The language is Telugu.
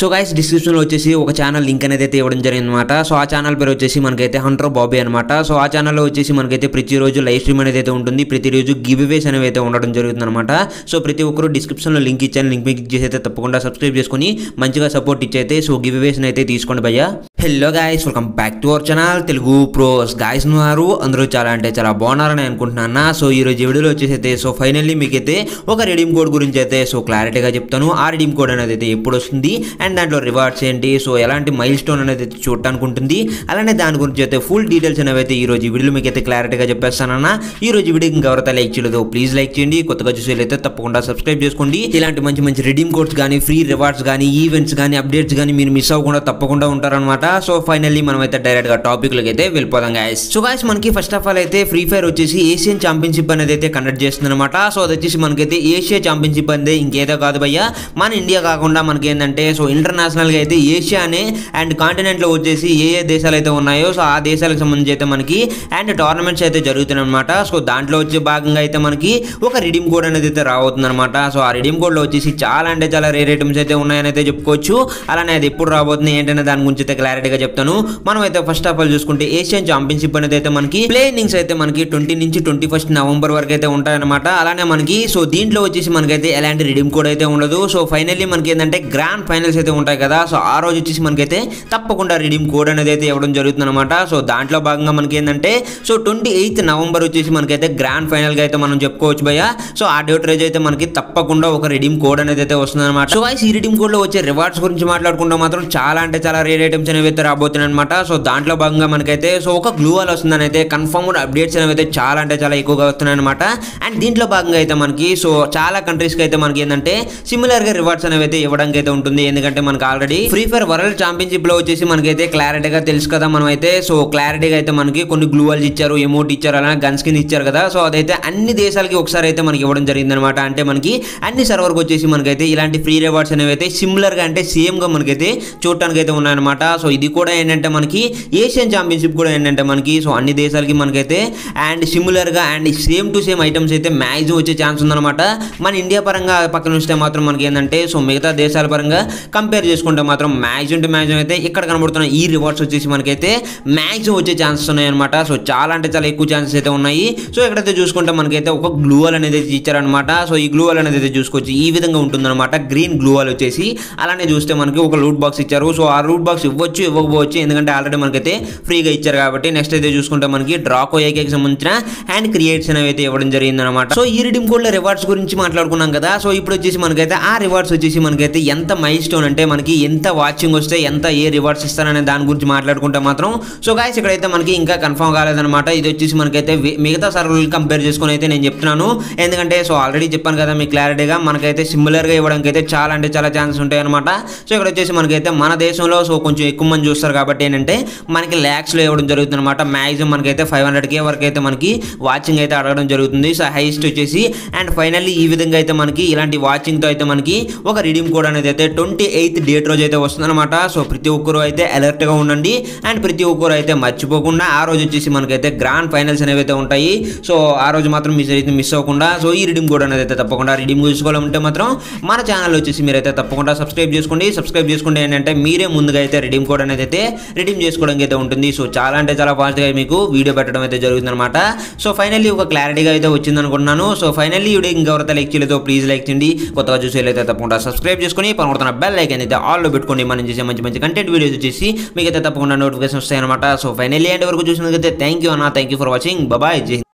సో గాయస్ డిస్క్రిప్షన్లో వచ్చేసి ఒక ఛానల్ లింక్ అనేది అయితే ఇవ్వడం జరిగిందనమాట సో ఆ ఛానల్ పేరు వచ్చేసి మనకైతే హండ్రో బాబీ అనమాట సో ఆ ఛానల్లో వచ్చేసి మనకైతే ప్రతిరోజు లైవ్ స్ట్రీమ్ అనేది అయితే ఉంటుంది ప్రతిరోజు గివ్ వేస్ అనేవి అయితే ఉండడం జరుగుతుందనమాట సో ప్రతి ఒక్కరు డిస్క్రిప్షన్లో లింక్ ఇచ్చాను లింక్ క్లిక్ చేసి అయితే తప్పకుండా సబ్స్క్రైబ్ చేసుకుని మంచిగా సపోర్ట్ ఇచ్చైతే సో గివ్ వేస్ అయితే తీసుకోండి భయ్యా hello guys welcome back to our channel Telugu pros guys ఉన్నారు అందరూ చాలా అంటే చాలా బాగున్నారని అనుకుంటున్నాను సో ఈ రోజు వీడియోలో వచ్చేసి అయితే సో ఫైనల్లీ మీకైతే ఒక రెడీమ్ కోడ్ గురించి అయితే సో క్లారిటీగా చెప్తాను ఆ రెడీమ్ కోడ్ అనేది అయితే ఎప్పుడు వస్తుంది అండ్ అండ్ దాంట్లో రివార్డ్స్ ఏంటి సో ఎలాంటి మైల్ స్టోన్ అనేది చూడటానికి ఉంటుంది అలానే దాని గురించి అయితే ఫుల్ డీటెయిల్స్ అనేవి అయితే ఈరోజు ఈ మీకు అయితే క్లారిటీగా చెప్పేస్తానన్నా ఈ రోజు వీడియో ఇంకెవరైతే లైక్ చేయలేదు ప్లీజ్ లైక్ చేయండి కొత్తగా అయితే తప్పకుండా సబ్స్క్రైబ్ చేసుకోండి ఇలాంటి మంచి మంచి రిడీమ్ కోడ్స్ కానీ ఫ్రీ రివార్డ్స్ కానీ ఈవెంట్స్ కానీ అప్డేట్స్ కానీ మీరు మిస్ అవ్వకుండా తప్పకుండా ఉంటారనమాట సో ఫైనల్లీ మనం అయితే టాపిక్ టాపిక్లకి అయితే వెళ్ళిపోదాం గాయస్ సో గాయస్ మనకి ఫస్ట్ ఆఫ్ ఆల్ అయితే ఫ్రీ ఫైర్ వచ్చేసి ఏషియన్ ఛాంపియన్షిప్ అనేది అయితే కండక్ట్ చేస్తుంది అనమాట సో అది వచ్చేసి మనకైతే ఏషియా ఛాంపియన్షిప్ అనేది ఇంకేదో కాదు భయ్య మన ఇండియా కాకుండా మనకి ఏంటంటే సో ఇంటర్నేషనల్గా అయితే ఏషియానే అండ్ కాంటినెంట్లో వచ్చేసి ఏ ఏ దేశాలు అయితే ఉన్నాయో సో ఆ దేశాలకు సంబంధించి అయితే మనకి అండ్ టోర్నమెంట్స్ అయితే జరుగుతున్నాయి అనమాట సో దాంట్లో వచ్చే భాగంగా అయితే మనకి ఒక రిడీమ్ కోడ్ అనేది అయితే అనమాట సో ఆ రిడీమ్ కోడ్లో వచ్చేసి చాలా అంటే చాలా రేర్ ఐటమ్స్ అయితే ఉన్నాయని అయితే చెప్పుకోవచ్చు అలానే అది ఎప్పుడు రాబోతుంది ఏంటనే దాని గురించి అయితే క్లారిటీగా చెప్తాను మనం అయితే ఫస్ట్ ఆఫ్ ఆల్ చూసుకుంటే ఏషియన్ ఛాంపియన్షిప్ అనేది అయితే మనకి ప్లే ఇన్నింగ్స్ అయితే మనకి ట్వంటీ నుంచి ట్వంటీ ఫస్ట్ నవంబర్ వరకు అయితే ఉంటాయన్నమాట అలానే మనకి సో దీంట్లో వచ్చేసి మనకైతే ఎలాంటి రిడీమ్ కోడ్ అయితే ఉండదు సో ఫైనల్లీ మనకి ఏంటంటే గ్రాండ్ ఫైనల్స్ అయితే అయితే ఉంటాయి కదా సో ఆ రోజు వచ్చేసి మనకైతే తప్పకుండా రిడీమ్ కోడ్ అనేది అయితే ఇవ్వడం జరుగుతుందన్నమాట సో దాంట్లో భాగంగా మనకి ఏంటంటే సో ట్వంటీ ఎయిత్ నవంబర్ వచ్చేసి మనకైతే గ్రాండ్ ఫైనల్గా అయితే మనం చెప్పుకోవచ్చు భయ్యా సో ఆ డేట్ రోజు అయితే మనకి తప్పకుండా ఒక రిడీమ్ కోడ్ అనేది అయితే వస్తుందన్నమాట సో వైస్ ఈ రిడీమ్ కోడ్లో వచ్చే రివార్డ్స్ గురించి మాట్లాడుకుంటే మాత్రం చాలా అంటే చాలా రేర్ ఐటమ్స్ అనేవి అయితే రాబోతున్నాయి అనమాట సో దాంట్లో భాగంగా మనకైతే సో ఒక గ్లూ వాల్ వస్తుందని అయితే కన్ఫర్మ్ అప్డేట్స్ అనేవి అయితే చాలా అంటే చాలా ఎక్కువగా వస్తున్నాయి అనమాట అండ్ దీంట్లో భాగంగా అయితే మనకి సో చాలా కంట్రీస్కి అయితే మనకి ఏంటంటే సిమిలర్గా రివార్డ్స్ అనేవి అయితే ఇవ్వడానికి అయితే ఉంటుంది ఎందుకంటే మనక ఆల్్రెడీ فری ఫైర్ వరల్డ్ ఛాంపియనిషిప్ లో వచ్చేసి మనకైతే క్లారిటీగా తెలుసు కదా మనమైతే సో క్లారిటీగా అయితే మనకి కొన్ని గ్లూవల్స్ ఇచ్చారు ఎమోట్ ఇచ్చారు అలా గన్ స్కిన్ ఇచ్చారు కదా సో దదైతే అన్ని దేశాలకి ఒకసారి అయితే మనకి ఇవ్వడం జరిగాన అన్నమాట అంటే మనకి అన్ని సర్వర్ కు వచ్చేసి మనకైతే ఇలాంటి ఫ్రీ రివార్డ్స్ అనేది సిమిలర్ గా అంటే సేమ్ గా మనకైతే చూడడానికి అయితే ఉన్నాయి అన్నమాట సో ఇది కూడా ఏంటంటే మనకి ఏషియన్ ఛాంపియనిషిప్ కూడా ఏంటంటే మనకి సో అన్ని దేశాలకి మనకైతే అండ్ సిమిలర్ గా and same to same items అయితే మాక్సిమం వచ్చే ఛాన్స్ ఉందన్నమాట మన ఇండియా పరంగా పక్కన ఉంటే మాత్రం మనకి ఏంటంటే సో మిగతా దేశాల పరంగా కంపేర్ చేసుకుంటే మాత్రం మ్యాక్సిమం టు మ్యాక్సిమం అయితే ఇక్కడ కనబడుతున్న ఈ రివార్డ్స్ వచ్చేసి మనకైతే మ్యాక్సిమం వచ్చే ఛాన్సెస్ ఉన్నాయి అనమాట సో చాలా అంటే చాలా ఎక్కువ ఛాన్సెస్ అయితే ఉన్నాయి సో ఇక్కడైతే చూసుకుంటే మనకైతే ఒక గ్లూవల్ అనేది ఇచ్చారనమాట సో ఈ గ్లూవల్ అనేది అయితే చూసుకోవచ్చు ఈ విధంగా ఉంటుందన్నమాట గ్రీన్ గ్లూవల్ వచ్చేసి అలానే చూస్తే మనకి ఒక రూట్ బాక్స్ ఇచ్చారు సో ఆ రూట్ బాక్స్ ఇవ్వచ్చు ఇవ్వకపోవచ్చు ఎందుకంటే ఆల్రెడీ మనకైతే ఫ్రీగా ఇచ్చారు కాబట్టి నెక్స్ట్ అయితే చూసుకుంటే మనకి డ్రాకో ఏకేకి సంబంధించిన హ్యాండ్ క్రియేట్స్ అనేవి అయితే ఇవ్వడం జరిగిందనమాట సో ఈ రిడిమ్ కోడ్ల రివార్డ్స్ గురించి మాట్లాడుకున్నాం కదా సో ఇప్పుడు వచ్చేసి మనకైతే ఆ రివార్డ్స్ వచ్చేసి మనకైతే ఎంత మైల్ స్టోన్ అంటే మనకి ఎంత వాచింగ్ వస్తే ఎంత ఏ రివార్డ్స్ ఇస్తారనే దాని గురించి మాట్లాడుకుంటే మాత్రం సో గాయస్ ఇక్కడైతే మనకి ఇంకా కన్ఫర్మ్ కాలేదనమాట ఇది వచ్చేసి మనకైతే మిగతా సర్వర్లు కంపేర్ చేసుకుని అయితే నేను చెప్తున్నాను ఎందుకంటే సో ఆల్రెడీ చెప్పాను కదా మీ క్లారిటీగా మనకైతే సిమిలర్గా ఇవ్వడానికి అయితే చాలా అంటే చాలా ఛాన్సెస్ ఉంటాయి అనమాట సో ఇక్కడ వచ్చేసి మనకైతే మన దేశంలో సో కొంచెం ఎక్కువ మంది చూస్తారు కాబట్టి ఏంటంటే మనకి ల్యాక్స్లో ఇవ్వడం జరుగుతుంది అనమాట మ్యాక్సిమం మనకైతే ఫైవ్ హండ్రెడ్ కే వరకు అయితే మనకి వాచింగ్ అయితే అడగడం జరుగుతుంది సో హైయెస్ట్ వచ్చేసి అండ్ ఫైనల్లీ ఈ విధంగా అయితే మనకి ఇలాంటి వాచింగ్తో అయితే మనకి ఒక రిడీమ్ కోడ్ అనేది అయితే ట్వంటీ ఎయిత్ డేట్ రోజు అయితే వస్తుందన్నమాట సో ప్రతి ఒక్కరు అయితే అలర్ట్గా ఉండండి అండ్ ప్రతి ఒక్కరు అయితే మర్చిపోకుండా ఆ రోజు వచ్చేసి మనకైతే గ్రాండ్ ఫైనల్స్ అనేవి అయితే ఉంటాయి సో ఆ రోజు మాత్రం మిస్ అయితే మిస్ అవ్వకుండా సో ఈ రిడీమ్ కోడ్ అనేది అయితే తప్పకుండా రిడీమ్ చేసుకోవాలంటే మాత్రం మన ఛానల్ వచ్చేసి మీరైతే తప్పకుండా సబ్స్క్రైబ్ చేసుకోండి సబ్స్క్రైబ్ చేసుకుంటే ఏంటంటే మీరే ముందుగా అయితే రిడీమ్ కోడ్ అనేది అయితే రిడీమ్ చేసుకోవడానికి అయితే ఉంటుంది సో చాలా అంటే చాలా ఫాస్ట్గా మీకు వీడియో పెట్టడం అయితే జరుగుతుందన్నమాట సో ఫైనల్లీ ఒక క్లారిటీగా అయితే వచ్చింది అనుకుంటున్నాను సో ఫైనల్లీ వీడియో ఇంకెవరైతే లైక్ చేయలేదో ప్లీజ్ లైక్ చేయండి కొత్తగా చూసేలైతే తప్పకుండా సబ్స్క్రైబ్ చేసుకుని పనుకుంటున్న బెల్ లైక్ లైక్ అయితే ఆల్లో పెట్టుకోండి మనం చేసే మంచి మంచి కంటెంట్ వీడియోస్ వచ్చేసి మీకైతే తప్పకుండా నోటిఫికేషన్ వస్తాయి అనమాట సో ఫైనల్లీ అండ్ వరకు చూసినందుకైతే థ్యాంక్ యూ అన్న thank you for watching bye జై